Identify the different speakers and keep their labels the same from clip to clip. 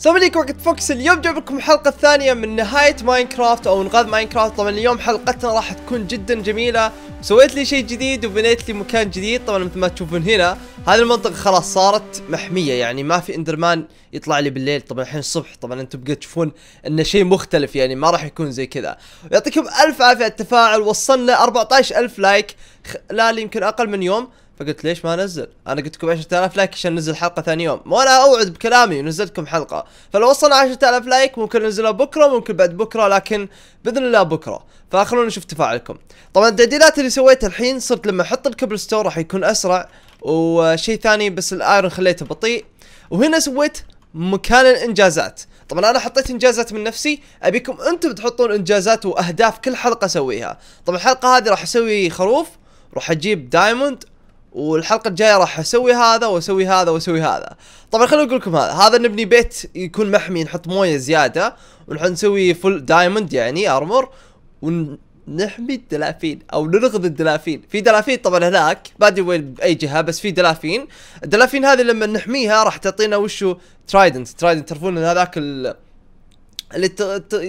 Speaker 1: السلام عليكم وقت فوكس اليوم لكم الحلقة الثانية من نهاية ماينكرافت او انقاذ ماينكرافت طبعا اليوم حلقتنا راح تكون جدا جميلة سويت لي شيء جديد وبنيت لي مكان جديد طبعا مثل ما تشوفون هنا هذه المنطقة خلاص صارت محمية يعني ما في اندرمان يطلع لي بالليل طبعا الحين الصبح طبعا انتم بقيت تشوفون انه شيء مختلف يعني ما راح يكون زي كذا يعطيكم الف عافية التفاعل وصلنا 14000 لايك خلال يمكن اقل من يوم فقلت ليش ما انزل؟ انا قلت لكم 10000 لايك عشان ننزل حلقه ثاني يوم، وانا اوعد بكلامي ونزلتكم حلقه، فلو وصلنا 10000 لايك ممكن ننزلها بكره ممكن بعد بكره لكن باذن الله بكره، فخلونا نشوف تفاعلكم. طبعا التعديلات اللي سويتها الحين صرت لما احط الكبل ستور راح يكون اسرع وشيء ثاني بس الايرون خليته بطيء، وهنا سويت مكان الانجازات. طبعا انا حطيت انجازات من نفسي ابيكم انتم تحطون انجازات واهداف كل حلقه اسويها طبعا الحلقه هذه راح اسوي خروف راح اجيب دايموند والحلقه الجايه راح اسوي هذا واسوي هذا واسوي هذا طبعا خليني اقول لكم هذا هذا نبني بيت يكون محمي نحط مويه زياده ونحن نسوي فل دايموند يعني ارمر ونحمي الدلافين او ننقذ الدلافين في دلافين طبعا هناك بادي وين باي جهه بس في دلافين الدلافين هذه لما نحميها راح تعطينا وشو ترايدنت ترايدنت تعرفون هذاك ال اللي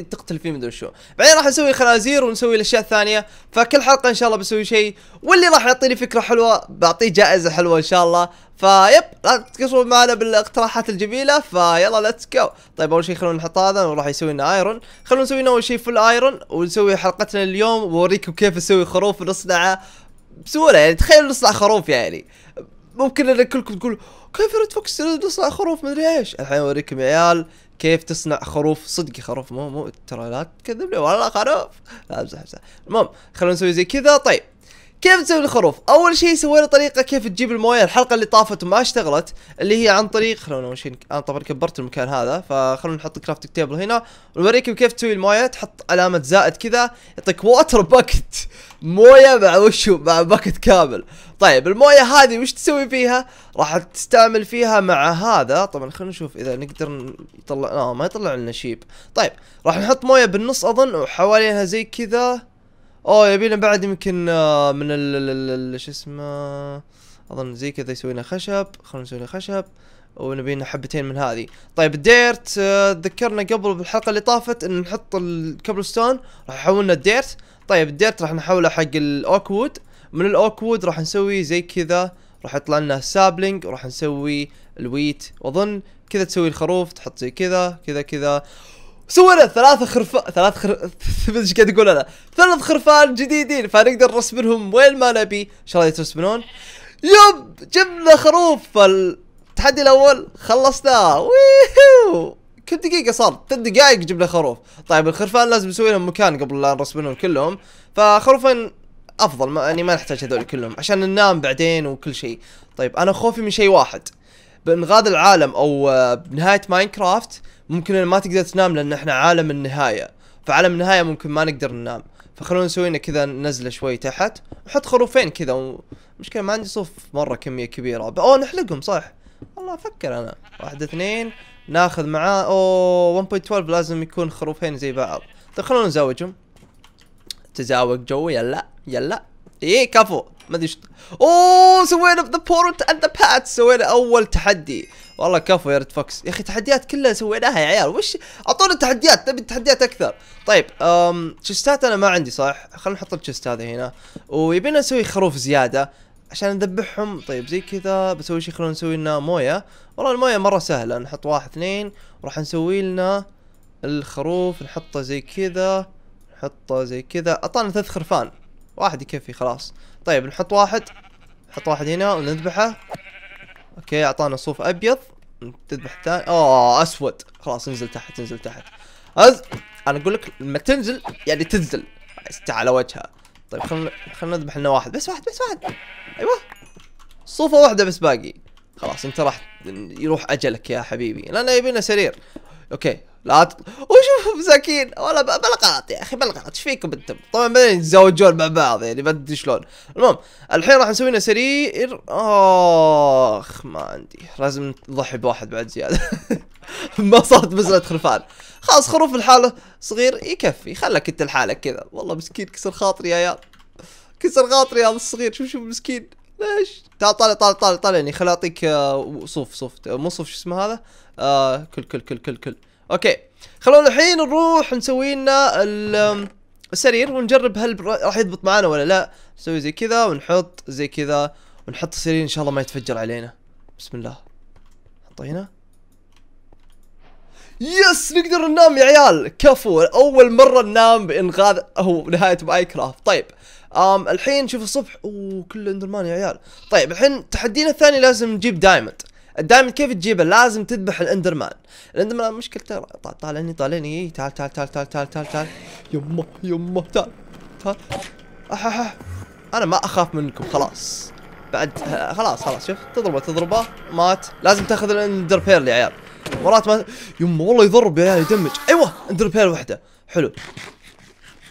Speaker 1: تقتل فيه مدري شو بعدين راح نسوي خنازير ونسوي الاشياء الثانيه فكل حلقه ان شاء الله بسوي شيء واللي راح يعطيني فكره حلوه بعطيه جائزه حلوه ان شاء الله فيب لا تقصروا معنا بالاقتراحات الجميله فيلا ليتس جو طيب اول شيء خلونا نحط هذا وراح يسوي لنا ايرون خلونا نسوي لنا اول شيء فل ايرون ونسوي حلقتنا اليوم ووريكم كيف نسوي خروف ونصنعه بسهوله يعني تخيل نصنع خروف يعني ممكن ان كلكم تقولوا كيف ريد فوكس تصنع خروف مدري ايش الحين اوريكم يا عيال كيف تصنع خروف صدقي خروف مو مو ترى لا تكذبني والله خروف لا امزح امزح المهم خلونا نسوي زي كذا طيب كيف تسوي الخروف؟ أول شيء سوينا طريقة كيف تجيب الموية الحلقة اللي طافت وما اشتغلت اللي هي عن طريق خلونا أول شيء أنا طبعا كبرت المكان هذا فخلونا نحط كرافتك تيبل هنا ونوريكم كيف تسوي الموية تحط علامة زائد كذا يعطيك ووتر باكت موية مع وشو مع باكت كامل طيب الموية هذه وش تسوي فيها؟ راح تستعمل فيها مع هذا طبعا خلونا نشوف إذا نقدر يطلع آه ما يطلع لنا شيب طيب راح نحط موية بالنص أظن وحواليها زي كذا اوه يبينا بعد يمكن آه، من ال ال شو اسمه اظن زي كذا يسوي لنا خشب خلونا نسوي لنا خشب ونبي لنا حبتين من هذه طيب الديرت آه، تذكرنا قبل بالحلقه اللي طافت ان نحط الكبل ستون راح يحولنا الديرت طيب الديرت راح نحوله حق الاوكوود من الاوكوود راح نسوي زي كذا راح يطلع لنا سابلينج وراح نسوي الويت واظن كذا تسوي الخروف تحط زي كذا كذا كذا سوينا ثلاثة خرفان ثلاث خر ايش قاعد اقول انا ثلاث خرفان جديدين فنقدر نرسمهم وين ما نبي ان شاء الله يترسمون يب جبنا خروف التحدي الاول خلصناه ويهو كم دقيقة صار ثلاث دقائق جبنا خروف طيب الخرفان لازم نسوي لهم مكان قبل لا نرسمهم كلهم فخروفين افضل ما يعني ما نحتاج هذول كلهم عشان ننام بعدين وكل شيء طيب انا خوفي من شيء واحد بانغاذ العالم او آه، بنهاية ماينكرافت ممكن ما تقدر تنام لان احنا عالم النهايه فعالم النهايه ممكن ما نقدر ننام فخلونا نسوي لنا كذا نزله شوي تحت نحط خروفين كذا مشكلة ما عندي صوف مرة كمية كبيرة او نحلقهم صح والله افكر انا واحد اثنين ناخذ معاه اوه 1.12 لازم يكون خروفين زي بعض طيب خلونا نزاوجهم تزاوج جو يلا يلا ايه كفو ما ادري اوه سوينا ذا بورت اند ذا بات سوينا اول تحدي والله كفو يا ريد فوكس يا اخي تحديات كلها سويناها يا عيال وش اعطونا تحديات نبي تحديات اكثر طيب امم تشستات انا ما عندي صح خلينا نحط التشست هذا هنا ويبينا نسوي خروف زياده عشان نذبحهم طيب زي كذا بسوي شيء خلونا نسوي لنا مويه والله المويه مره سهله نحط واحد اثنين وراح نسوي لنا الخروف نحطه زي كذا نحطه زي كذا اعطانا ثلاث خرفان واحد يكفي خلاص طيب نحط واحد نحط واحد هنا ونذبحه اوكي اعطانا صوف ابيض تذبح ثاني اوه اسود خلاص انزل تحت انزل تحت أز... انا اقول لك لما تنزل يعني تنزل على وجهها طيب خلنا خلنا نذبح لنا واحد بس واحد بس واحد ايوه صوفة واحدة بس باقي خلاص انت راح يروح اجلك يا حبيبي لان يبينا سرير اوكي لا وشوف مساكين والله بالغلط يا اخي بالغلط ايش فيكم انتم؟ طبعا بعدين يتزوجون مع بعض يعني ما ادري شلون. المهم الحين راح نسوي لنا سرير اخ ما عندي لازم نضحي بواحد بعد زياده. ما صارت مساله خرفان. خلاص خروف الحالة صغير يكفي خلك انت لحالك كذا والله مسكين كسر خاطري يا عيال. كسر خاطري هذا الصغير شوف شوف مسكين ليش؟ تعال طالع طالع طالع طالعني خليني اعطيك آه، صوف صوف مو صوف شو اسمه هذا؟ آه كل كل كل كل كل اوكي خلونا الحين نروح نسوي لنا السرير ونجرب هل راح يضبط معنا ولا لا نسوي زي كذا ونحط زي كذا ونحط السرير ان شاء الله ما يتفجر علينا بسم الله نحطه هنا يس نقدر ننام يا عيال كفو اول مره ننام بانقاذ هو نهايه كرافت طيب أم الحين شوف الصبح اوه كله اندرمان يا عيال طيب الحين تحدينا الثاني لازم نجيب دايموند الدايموند كيف تجيبه لازم تذبح الاندرمان الاندرمان مشكلته طالعني طالعني تعال تعال تعال تعال تعال تعال تعال يمه يمه تعال تعال احح انا ما اخاف منكم خلاص بعد خلاص خلاص شوف تضربه تضربه مات لازم تاخذ الاندر بيرل يا عيال مرات ما يمه والله يضرب يا عيال يدمج ايوه اندر بيرل واحده حلو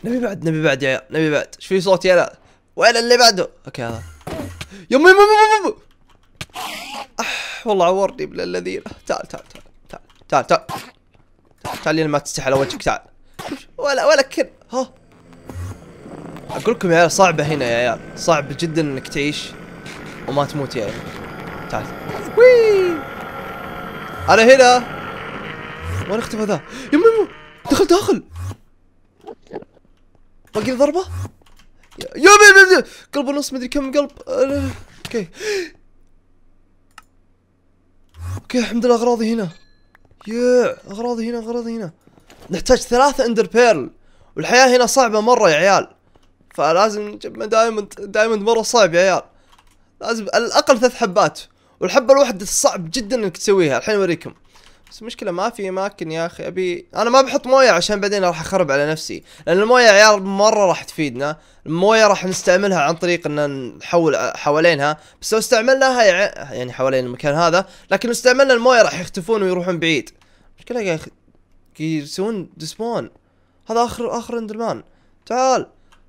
Speaker 1: نبي بعد نبي بعد يا عيال نبي بعد ايش في صوت يا عيال وين اللي بعده اوكي هذا يمه يمه يمه يمه والله عورني من الذين تعال تعال تعال تعال تعال تعال تعال لين ما تستحي على وجهك تعال ولا ولا كن ها اقول لكم يا عيال صعبه هنا يا عيال صعب جدا انك تعيش وما تموت يا عيال تعال وي انا هنا وين اختفى ذا يا ميمو دخل داخل باقي ضربه يا ميمو قلب ونص مدري كم قلب اوكي اوكي الحمد لله اغراضي هنا يا اغراضي هنا اغراضي هنا نحتاج ثلاثة اندر بيرل والحياة هنا صعبة مرة يا عيال فلازم نجيب دايموند دايموند مرة صعب يا عيال لازم على الاقل ثلاث حبات والحبة الواحدة صعب جدا انك تسويها الحين اوريكم بس المشكله ما في اماكن يا اخي ابي انا ما بحط مويه عشان بعدين راح اخرب على نفسي لان المويه يا عيال مره راح تفيدنا المويه راح نستعملها عن طريق ان نحول حوالينها بس لو استعملناها يعني حوالين المكان هذا لكن لو استعملنا المويه راح يختفون ويروحون بعيد المشكله يا اخي يسوون دسبون هذا اخر اخر اندرمان تعال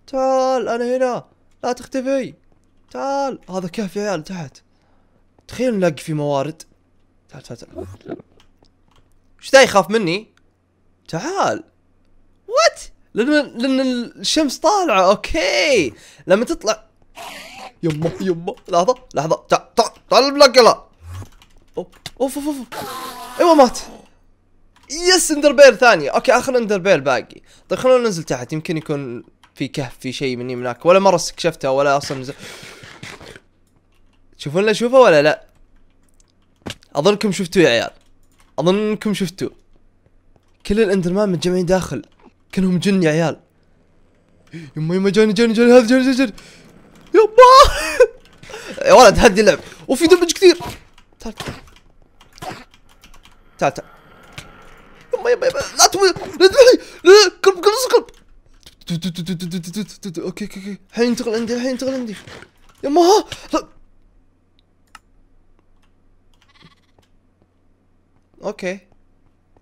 Speaker 1: تعال انا هنا لا تختفي تعال هذا كهف يا عيال تحت تخيل نلاقي في موارد تعال تعال تعال ايش ذا يخاف مني تعال وات لان لان الشمس طالعه اوكي لما تطلع يما يما لحظه لحظه تعال تعال تعال بلاقلا اوف اوف اوف ايوه مات يس اندر بير ثانيه اوكي اخر اندر بير باقي طيب خلونا ننزل تحت يمكن يكون في كهف في شيء مني هناك ولا مره استكشفته ولا اصلا نزل تشوفون اللي اشوفه ولا لا اظنكم شفتوه يا عيال اظنكم شفتوا كل الاندرمان متجمعين داخل كانهم جن يا عيال يما يما جاني جاني جاني هذا جاني جاني يبا يا ولد هدي اللعب وفي دمج كثير تعال تعال تعال يما يما يما لا تموت لا تذبحني لا كلب كلب كلب اوكي اوكي اوكي الحين ينتقل عندي الحين ينتقل عندي يما ها اوكي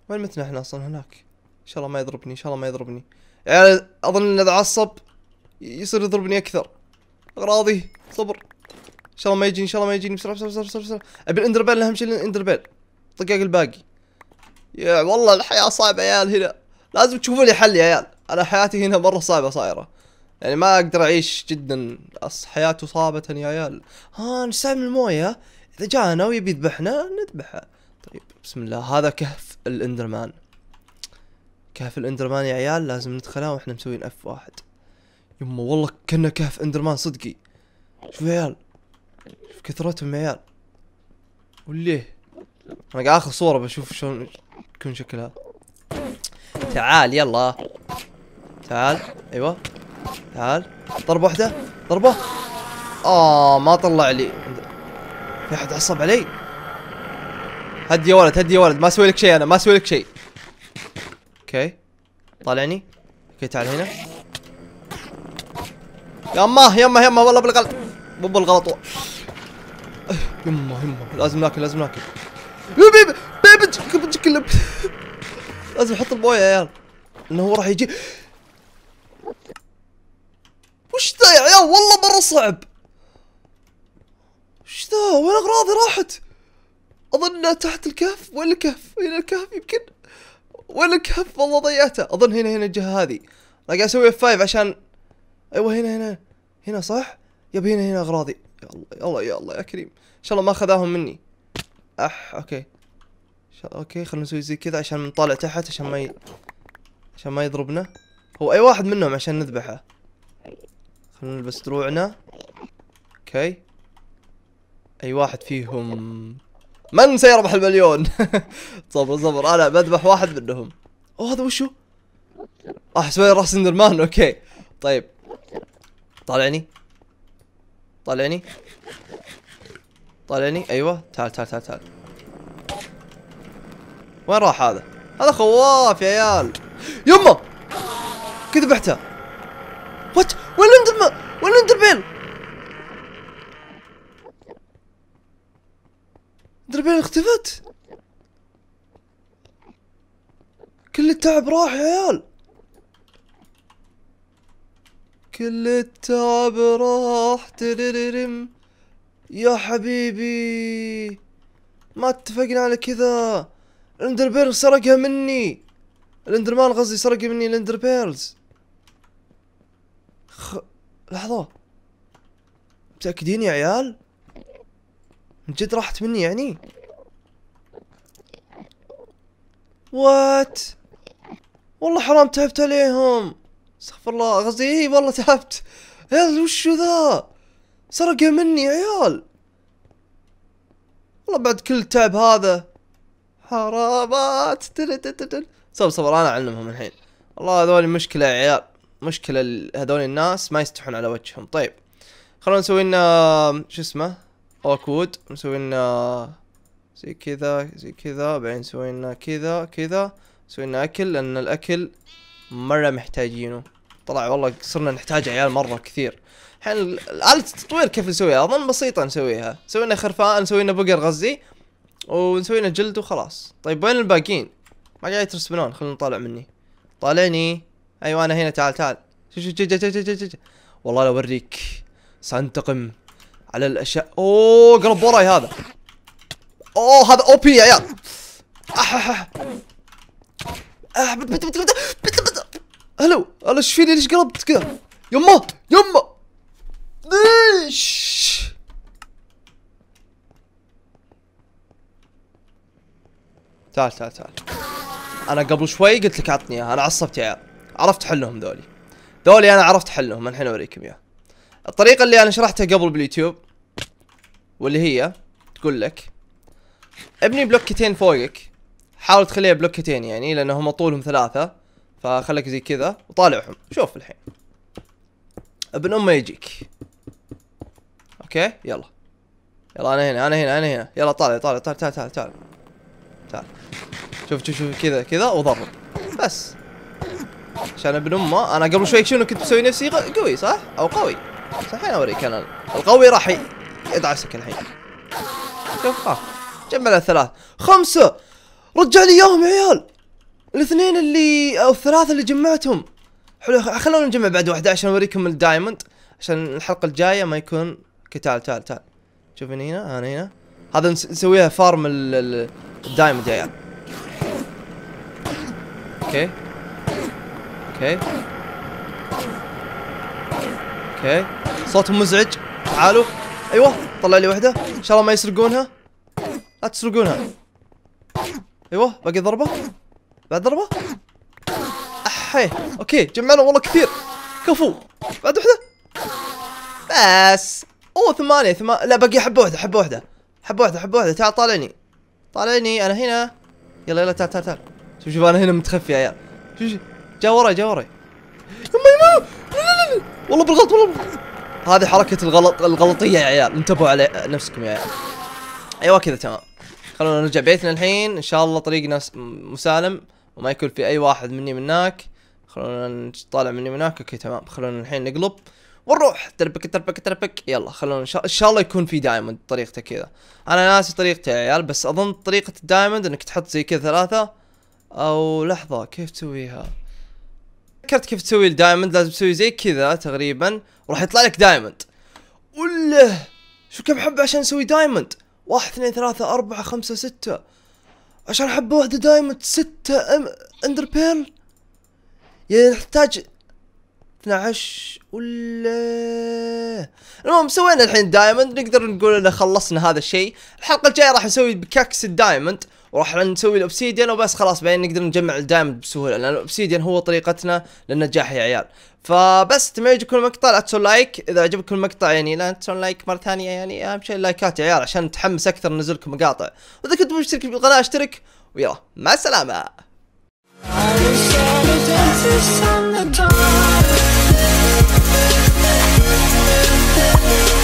Speaker 1: وين متنا احنا اصلا هناك ان شاء الله ما يضربني ان شاء الله ما يضربني يعني اظن ان اذا عصب يصير يضربني اكثر اغراضي صبر ان شاء الله ما يجيني ان شاء الله ما يجيني بسرعه بسرعه بسرعه بسرعه, ابي الاندر بيل اهم شيء بيل طقاق الباقي يا والله الحياه صعبه يا عيال هنا لازم تشوفوا لي حل يا عيال انا حياتي هنا مره صعبه صايره يعني ما اقدر اعيش جدا حياته صعبة يا عيال ها نستعمل المويه اذا جانا ويبي يذبحنا نذبحه طيب بسم الله هذا كهف الاندرمان كهف الاندرمان يا عيال لازم ندخله واحنا مسويين اف واحد يما والله كنا كهف اندرمان صدقي شوف يا عيال شوف كثرتهم يا عيال وليه انا قاعد اخذ صورة بشوف شلون يكون شكلها تعال يلا تعال ايوه تعال ضربة واحدة ضربة اه ما طلع لي في احد عصب علي هدي يا ولد هدي يا ولد ما اسوي لك شيء انا ما اسوي لك شيء اوكي طالعني اوكي تعال هنا يمه يمه يمه والله بالغلط مو بالغلط يمه يمه لازم ناكل لازم ناكل بيبي بيبي كلب لازم احط البويه يا عيال انه هو راح يجي وش ذا يا عيال والله مره صعب وش ذا وين اغراضي راحت اظنه تحت الكهف وين الكهف وين الكهف يمكن وين الكهف والله ضيعته اظن هنا هنا الجهه هذه انا قاعد اسوي اف 5 عشان ايوه هنا هنا هنا صح يب هنا هنا اغراضي يا الله يا الله يا كريم ان شاء الله ما خذاهم مني اح اوكي شاء الله اوكي خلينا نسوي زي كذا عشان نطالع تحت عشان ما ي... عشان ما يضربنا هو اي واحد منهم عشان نذبحه خلينا نلبس دروعنا اوكي اي واحد فيهم من سيربح المليون صبر صبر انا بذبح واحد منهم اوه هذا وشو اه سوي راح سندرمان اوكي طيب طالعني طالعني طالعني ايوه تعال تعال تعال تعال وين راح هذا هذا خواف يا عيال يمه كذبحته وات وين الاندرمان وين بيل؟ البين اختفت كل التعب راح يا عيال كل التعب راح تريريم يا حبيبي ما اتفقنا على كذا الاندر بيرلز سرقها مني الاندر مان قصدي سرق مني الاندر بيرلز خ... لحظة متأكدين يا عيال من جد راحت مني يعني وات والله حرام تعبت عليهم استغفر الله قصدي اي والله تعبت عيال وشو ذا سرقه مني عيال والله بعد كل التعب هذا حرامات صبر صبر انا اعلمهم الحين والله هذول مشكله يا عيال مشكله هذول الناس ما يستحون على وجههم طيب خلونا نسوي لنا شو اسمه اوكود نسوي لنا زي كذا زي كذا بعدين نسوي لنا كذا كذا نسوي لنا اكل لان الاكل مره محتاجينه طلع والله صرنا نحتاج عيال مره كثير الحين آلة التطوير كيف نسويها اظن بسيطه نسويها نسوي لنا خرفان نسوي لنا بقر غزي ونسوي لنا جلد وخلاص طيب وين الباقيين ما قاعد يترسبنون خلونا نطالع مني طالعني ايوه انا هنا تعال تعال شو شو والله لا اوريك سانتقم على الاشياء اوه قلب وراي هذا اوه هذا او بي يا عيال اح بت بت بت بت بت بت الو الو ايش فيني ليش قلبت كذا يما يما ليش تعال تعال تعال انا قبل شوي قلت لك عطني اياها انا عصبت يا عيال عرفت حلهم ذولي ذولي انا عرفت حلهم الحين اوريكم اياه الطريقه اللي انا شرحتها قبل باليوتيوب واللي هي تقول لك ابني بلوكتين فوقك حاول تخليها بلوكتين يعني لان هم طولهم ثلاثة فخلك زي كذا وطالعهم شوف الحين ابن امه يجيك اوكي يلا يلا انا هنا انا هنا انا هنا يلا طالع طالع طالع تعال تعال تعال تعال شوف شوف شوف كذا كذا وضرب بس عشان ابن امه انا قبل شوي شنو كنت مسوي نفسي قوي صح او قوي صح انا اوريك انا القوي راح ادعسك الحين شوف ها جمع ثلاث خمسة رجع لي اياهم عيال الاثنين اللي او الثلاثة اللي جمعتهم حلو خلونا نجمع بعد واحدة عشان اوريكم الدايموند عشان الحلقة الجاية ما يكون تعال تعال تعال شوف هنا هنا انا هنا هذا نسويها فارم الدايموند يا عيال اوكي اوكي اوكي صوتهم مزعج تعالوا ايوه طلع لي واحده ان شاء الله ما يسرقونها لا تسرقونها ايوه باقي ضربه بعد ضربه احي اوكي جمعنا والله كثير كفو بعد واحده بس اوه ثمانية ثمانية لا باقي حبة واحدة حبة واحدة حبة واحدة حبة واحدة تعال طالعني طالعني انا هنا يلا يلا تعال تعال تعال شوف شوف انا هنا متخفي يا عيال شوف شوف جا وراي جا وراي لا لا والله بالغلط والله بالغلط هذه حركة الغلط الغلطية يا عيال انتبهوا على نفسكم يا عيال ايوه كذا تمام خلونا نرجع بيتنا الحين ان شاء الله طريقنا مسالم وما يكون في اي واحد مني من هناك خلونا نطالع مني من هناك اوكي تمام خلونا الحين نقلب ونروح تربك تربك تربك يلا خلونا ان شاء, إن شاء الله يكون في دايموند طريقته كذا انا ناسي طريقتي يا عيال بس اظن طريقة الدايموند انك تحط زي كذا ثلاثة او لحظة كيف تسويها فكرت كيف تسوي الدايموند لازم تسوي زي كذا تقريبا وراح يطلع لك دايموند وله شو كم حبة عشان نسوي دايموند واحد اثنين ثلاثة أربعة خمسة ستة عشان حبة واحدة دايموند ستة أم... اندر بيرل يعني نحتاج 12 ولا المهم سوينا الحين دايموند نقدر نقول انه خلصنا هذا الشيء الحلقه الجايه راح نسوي بكاكس الدايموند وراح نسوي الاوبسيديان وبس خلاص بعدين نقدر نجمع الدايموند بسهوله لان الاوبسيديان هو طريقتنا للنجاح يا عيال فبس اتمنى يعجبكم المقطع لا تسوون لايك اذا عجبكم المقطع يعني لا تسوون لايك مره ثانيه يعني اهم شيء اللايكات يا عيال عشان نتحمس اكثر ننزل لكم مقاطع واذا كنت مشترك في القناه اشترك ويلا مع السلامه on the